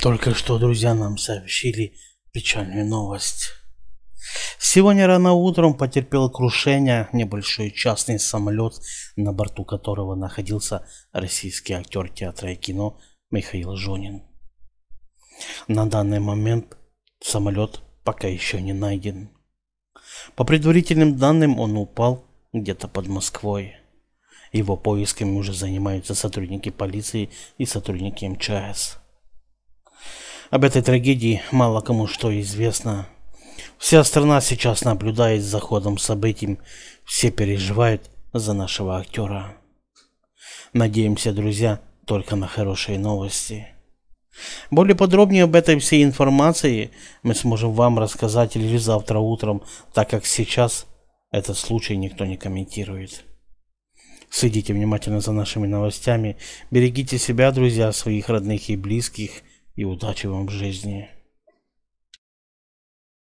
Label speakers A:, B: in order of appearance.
A: Только что, друзья, нам сообщили печальную новость. Сегодня рано утром потерпел крушение небольшой частный самолет, на борту которого находился российский актер театра и кино Михаил Жонин. На данный момент самолет пока еще не найден. По предварительным данным он упал где-то под Москвой. Его поисками уже занимаются сотрудники полиции и сотрудники МЧС. Об этой трагедии мало кому что известно. Вся страна сейчас наблюдает за ходом событий. Все переживают за нашего актера. Надеемся, друзья, только на хорошие новости. Более подробнее об этой всей информации мы сможем вам рассказать или завтра утром, так как сейчас этот случай никто не комментирует. Следите внимательно за нашими новостями. Берегите себя, друзья, своих родных и близких – и удачи вам в жизни.